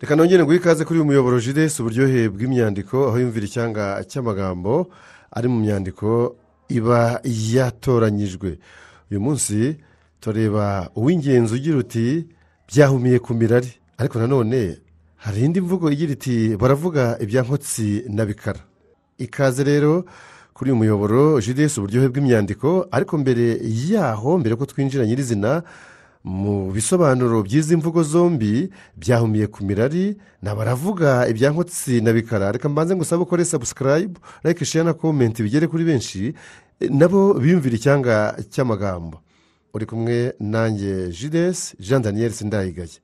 reka nongere ngo ikaze kuri uyu muyoboro jires uburyohe bw'imyandiko aho yumvira icyanga cy'amagambo ari mu myandiko iba yatoranyijwe uyu munsi tureba uw'ingenzi ugira uti byahumiye ku mirari ariko nanone hari indi mvugo igira iti baravuga ibya nkotsi na bikara ikaze rero kuri uyu muyoboro jires uburyohe bw'imyandiko ariko mbere yaho mbere ko twinjira nyirizina mu bisobanuro by'izi mvugo zombi byahumiye ku mirari ni abaravuga na bikara reka mbanze ngo usabe ukore sabusikarayibu like share na komenti bigere kuri benshi nabo biyumvira icyanga cy'amagambo uri kumwe nanjye jidesi jean daniel sindayigaye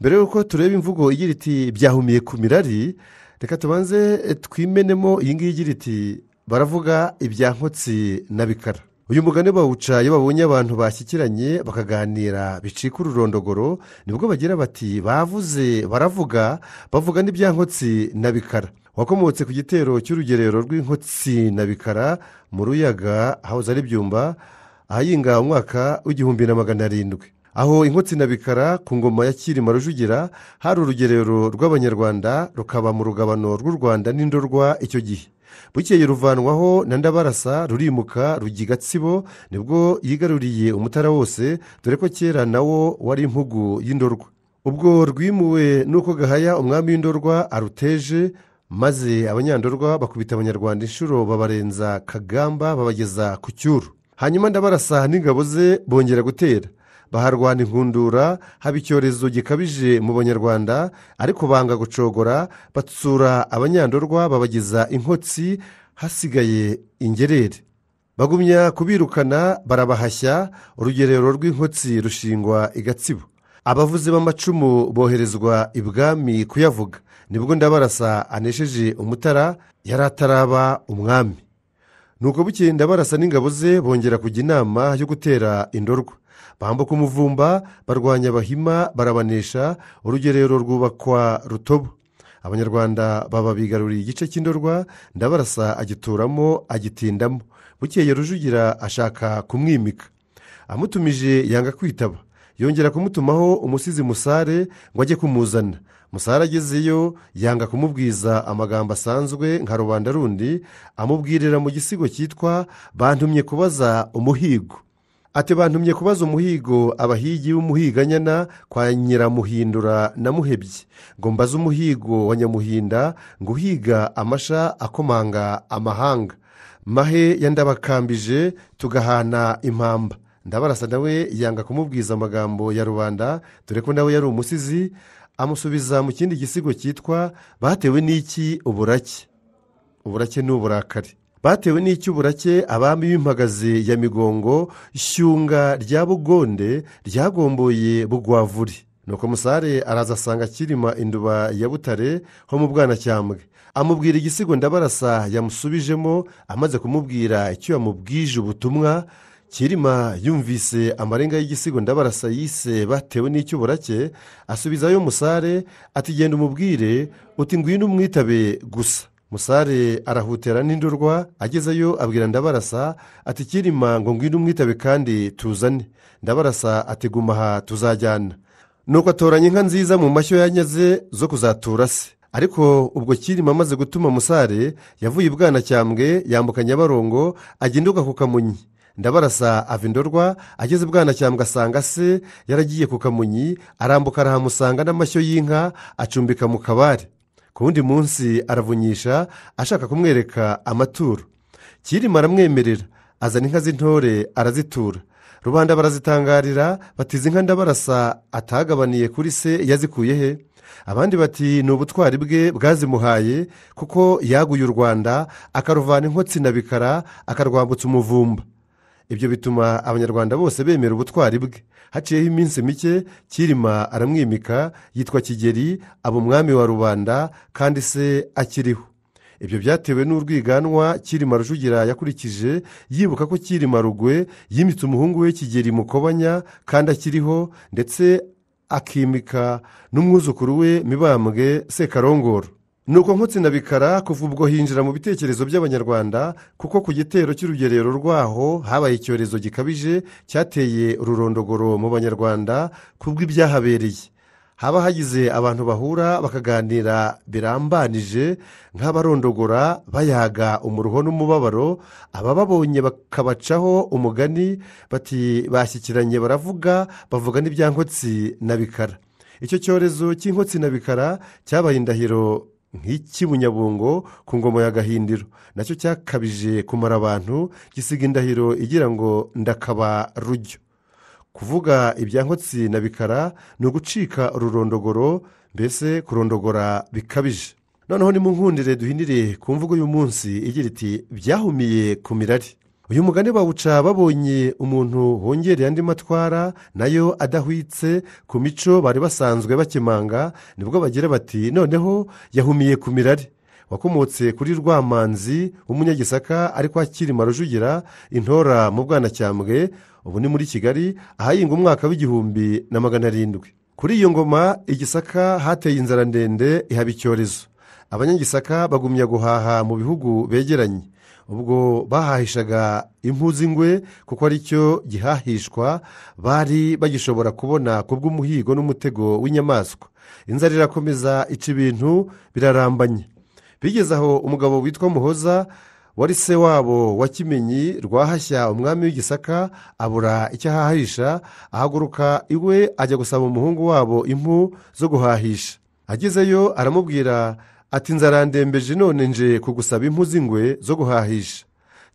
mbere y'uko turebe imvugo igira iti byahumiye ku mirari reka tubanze twimenemo iyi ngiyi igira iti baravuga ibyankotsi na bikara uyu mugani bawuca iyo babonye abantu bashyikiranye bakaganira bicika ururondogoro nibwo bagira bati bavuze baravuga bavuga n'ibyankotsi na bikara wakomotse ku gitero cy'urugerero rw'inkotsi na bikara mu ruyaga hahoze ari byumba ahayinga umwaka w'igihumbi na magana arindwi aho inkotsi na bikara ku ngoma ya kirima rujugira hari urugerero rw'abanyarwanda rukaba mu rugabano rw'u rwanda n'indorwa icyo gihe bukeye ruvanwaho na ndabarasa rurimuka rugigatsibo nibwo yigaruriye umutara wose dore ko kera nawo wari impugu y'indorwa ubwo rwimuwe n'uko gahaya umwami w'indorwa aruteje maze abanyandorwa bakubita abanyarwanda inshuro babarenza kagamba babageza ku cyuru hanyuma ndabarasa n'ingabo ze bongera gutera baharwana inkundura haba icyorezo gikabije mu banyarwanda ariko banga gucogora batsura abanyandorwa babagiza inkotsi hasigaye ingerere bagumya kubirukana barabahashya urugerero rw'inkotsi rushingwa igatsibo abavuzi b'amacumu boherezwa ibwami kuyavuga nibwo ndabarasa anesheje umutara yari ataraba umwami nuko bukeye ndabarasa n'ingabo ze bongera kujya inama yo gutera indorwa bambuka umuvumba barwanya abahima barabanesha urugerero rwubakwa rutobo abanyarwanda baba bigaruriye igice cy'indorwa ndabarasa agituramo agitindamo bukeye rujugira ashaka kumwimika amutumije yanga kwitaba yongera kumutumaho umusizi musare ngo ajye kumuzana musare agezeyo yanga kumubwiza amagambo asanzwe nka rubanda rundi amubwirira mu gisigo cyitwa bantumye kubaza umuhigo ati bantumye kubaza umuhigo abahigi b'umuhiganyana kwa nyiramuhindura na muhebye ngo mbaze umuhigo wa nyamuhinda ngo uhiga amasha akomanga amahanga mahe yandabakambije tugahana impamba ndabarasa nawe yanga kumubwiza amagambo ya rubanda dore ko nawe yari umusizi amusubiza mu kindi gisigo cyitwa batewe n'iki uburake uburake ni uburakari batewe n'icyubura abami b'impagazi ya migongo shyunga rya bugonde ryagomboye bugwavure nuko musare araza asanga kirima induba ya butare ho mu bwanacyambwe amubwira igisigo ndabarasa yamusubijemo amaze kumubwira icyo yamubwije ubutumwa kirima yumvise amarenga y'igisigo ndabarasa yise batewe n'icyubura cye asubizayo musare atigenda umubwire uti ngwino umwitabe gusa musare arahutera n'indurwa agezeyo abwira ndabarasa ati kirima ngo ngwino umwitabe kandi tuzane ndabarasa ati guma tuzajyana nuko atoranya inka nziza mu mashyo yanyaze zo kuzatura se ariko ubwo kirima amaze gutuma musare yavuye ibwanacyambwe yambuka nyabarongo agenduka ku kamunyi ndabarasa ava indorwa ageze bwanacyambwe asanga se yaragiye ku kamunyi arambuka arahamusanga n'amashyo y'inka acumbika mu kabare ku wundi munsi aravunyisha ashaka kumwereka amaturo kirima aramwemerera azana inka z'intore arazitura rubanda barazitangarira batize inka ndabarasa atagabaniye kuri se yazikuye he abandi bati ni ubutwari bwe bwazimuhaye kuko yaguye u rwanda akaruvana inkotsi na bikara akarwambutsa umuvumba ibyo bituma abanyarwanda bose bemera ubutwari bwe haciyeho iminsi mike kirima aramwimika yitwa kigeli aba umwami wa rubanda kandi se akiriho ibyo byatewe n'urwiganwa kirima rujugira yakurikije yibuka ko kirima rugwe yimitse umuhungu we kigeri mukobanya kandi akiriho ndetse akimika n'umwuzukuru we mibambwe sekarongoro nuko nkutsinda bikara kuva ubwo hinjira mu bitekerezo by'abanyarwanda kuko ku gitero cy'urugerero rwaho habaye icyorezo gikabije cyateye ururondogoro mu banyarwanda ku bw'ibyahabereye haba hagize abantu bahura bakaganira birambanije nk'abarondogora bayaga umuruho n'umubabaro abababonye bakabacaho umugani bati bashyikiranye baravuga bavuga n'ibya na bikara icyo cyorezo cy'inkotsi na bikara cyabaye indahiro nk'iki bunyabungo ku ngoma ya gahindiro nacyo cyakabije kumara abantu gisiga indahiro igira ngo ndakaba rujyo kuvuga ibyankotsi na bikara ni ugucika ururondogoro mbese kurondogora bikabije noneho ni mu nkundire duhindire ku mvugo y'umunsi igira iti byahumiye ku mirari uyu mugani bawuca babonye umuntu wongereye andi matwara nayo adahwitse ku mico bari basanzwe bakimanga nibwo bagira bati noneho yahumiye ku mirari wakomotse kuri rwamanzi w'umunyagisaka ariko akirima rujugira intora mu bwanacyambwe ubu ni muri kigali ahahinga umwaka w'igihumbi na magana arindwi kuri iyo ngoma igisaka hateye inzara ndende ihaba icyorezo abanyagisaka bagumya guhaha mu bihugu begeranye ubwo bahahishaga impu z'ingwe kuko cyo gihahishwa bari bagishobora kubona ku bw'umuhigo n'umutego w'inyamaswa inzara irakomeza ica ibintu birarambanye bigeze aho umugabo witwa muhoza wari se wabo wa kimenyi rwahashya umwami w'igisaka abura icyo ahahisha ahaguruka iwe ajya gusaba umuhungu wabo impu zo guhahisha agezeyo aramubwira ati nzarandembeje none nje kugusaba impu z'ingwe zo guhahisha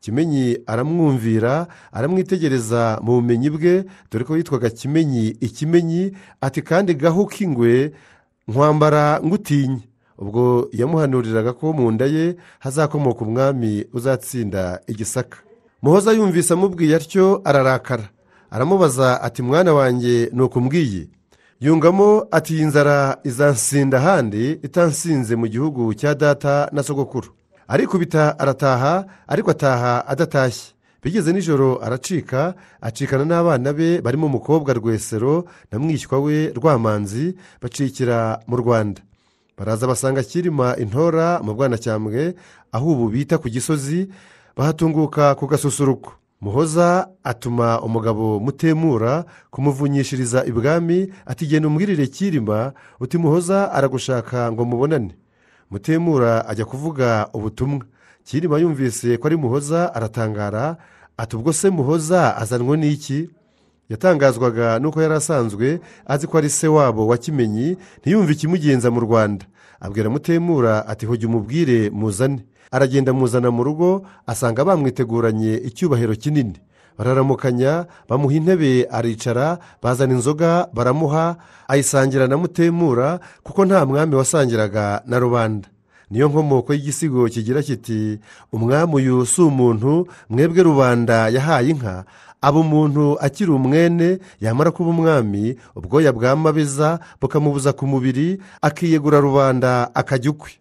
kimenyi aramwumvira aramwitegereza mu bumenyi bwe dore ko yitwaga kimenyi ikimenyi ati kandi gahu k'ingwe nkwambara ngutinye ubwo yamuhanuriraga ko mu nda ye hazakomoka umwami uzatsinda igisaka muhoza yumvise amubwiye atyo ararakara aramubaza ati mwana wanjye ni ukumbwiye yungamo ati iyi nzara izansinda ahandi itansinze mu gihugu cya data na sogokuru arikubita arataha ariko ataha adatashye bigeze nijoro aracika acikana n'abana be barimo umukobwa rwesero na mwishywa we rwamanzi bacikira mu rwanda baraza basanga kirima intora mu bwanacyambwe aho ubu bita ku gisozi bahatunguka ku gasusuruko muhoza atuma umugabo mutemura kumuvunyishiriza ibwami ati umwirire kirima uti muhoza aragushaka ngo mubonane mutemura ajya kuvuga ubutumwa kirima yumvise ko ari muhoza aratangara ati ubwo se muhoza azanwe n'iki yatangazwaga nuko yari asanzwe azi ko ari se wabo wa kimenyi ntiyumve ikimugenza mu rwanda abwira mutemura ati hujya umubwire muzane aragenda muzana mu rugo asanga bamwiteguranye icyubahiro kinini bararamukanya bamuha intebe aricara bazana inzoga baramuha ayisangira na mutemura kuko nta mwami wasangiraga na rubanda niyo nkomoko y'igisigo kigira kiti umwami uyu si umuntu mwebwe rubanda yahaye inka aba umuntu akiri umwene yamara kuba umwami ubwoya bwamabeza bukamubuza ku mubiri akiyegura rubanda akajya ukwe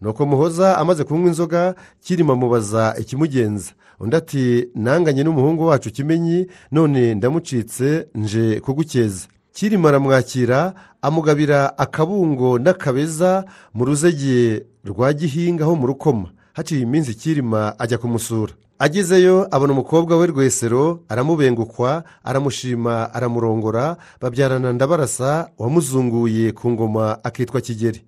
nuko muhoza amaze kunywa inzoga kirima amubaza ikimugenza undi ati nanganye n'umuhungu wacu kimenyi none ndamucitse nje kugukeza kirimo aramwakira amugabira akabungo n'akabeza mu ruzege rwa gihinga ho mu rukoma haciye iminsi kirima ajya kumusura agezeyo abona umukobwa we rwesero aramubengukwa aramushima aramurongora babyarana ndabarasa wamuzunguye ku ngoma akitwa kigeri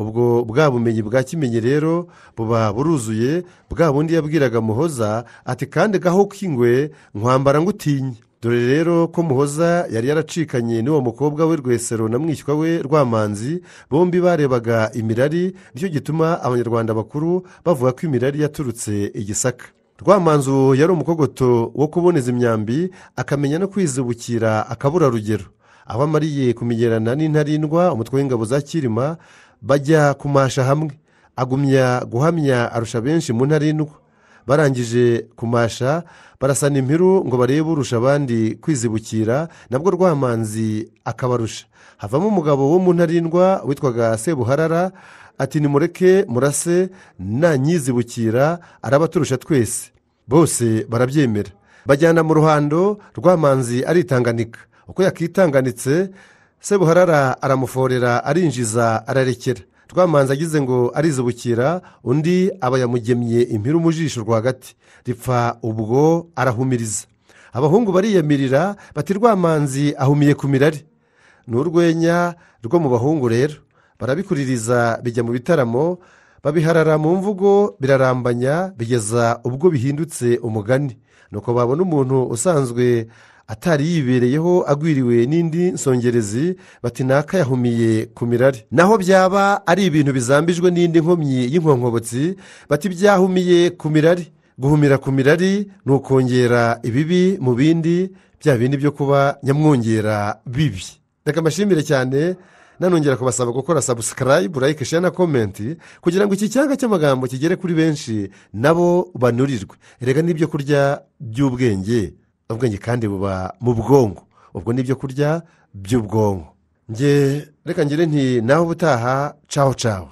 ubwo bwa bumenyi bwa kimenyi rero buba buruzuye bwa bundi yabwiraga muhoza ati kandi gaho k'ingwe nkwambara ngutinye dore rero ko muhoza yari yaracikanye n'uwo mukobwa we rwesero na mwishywa we rwamanzi bombi barebaga imirari nicyo gituma abanyarwanda bakuru bavuga ko imirari yaturutse i gisaka rwamanzu yari umukogoto wo kuboneza imyambi akamenya no kwizibukira akabura rugero aho amariye kumenyerana n'intarindwa umutwe w'ingabo za kirima bajya kumasha hamwe agumya guhamya arusha benshi mu ntarindwa barangije kumasha barasana impiru ngo barebe urusha abandi kwizibukira nabwo rwamanzi akabarusha havamo umugabo wo mu ntarindwa witwaga sebuharara ati nimureke murase nanyizibukira arabaturusha twese bose barabyemera bajyana mu ruhando rwamanzi aritanganika uko yakitanganitse sebuharara aramuforera arinjiza ararekera rwamanza agize ngo arizibukira undi aba yamugemye impira mu rwagati ripfa ubwo arahumiriza abahungu bariyamirira bati rwamanzi ahumiye ku mirari ni urwenya rwo mu bahungu rero barabikuririza bijya mu bitaramo babiharara mu mvugo birarambanya bigeza ubwo bihindutse umugani nuko babona umuntu usanzwe atari yibereyeho agwiriwe n'indi nsongerezi bati naka yahumiye ku mirari naho byaba ari ibintu bizambijwe n'indi nkomyi y'inkonkobotsi bati byahumiye ku mirari guhumira ku mirari ni ukongera ibibi mu bindi bya bindi byo kuba nyamwongera bibi reka mbashimire cyane nanongera kubasaba gukora sabusikarayibu layike share na komenti kugira ngo iki cyanga cy'amagambo kigere kuri benshi nabo banurirwe reka n'ibyo kurya by'ubwenge ubwenge kandi buba mu bwonko ubwo ni ibyo kurya by'ubwonko reka ngire nti nawe ubutaha caho caho